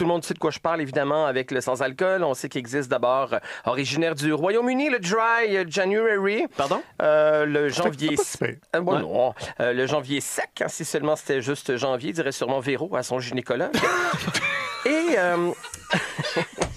Tout le monde sait de quoi je parle, évidemment, avec le sans-alcool. On sait qu'il existe d'abord, euh, originaire du Royaume-Uni, le Dry euh, January. Pardon? le janvier... sec. bon, le janvier sec, si seulement c'était juste janvier, dirait sûrement Véro à son gynécologue. Et... Euh,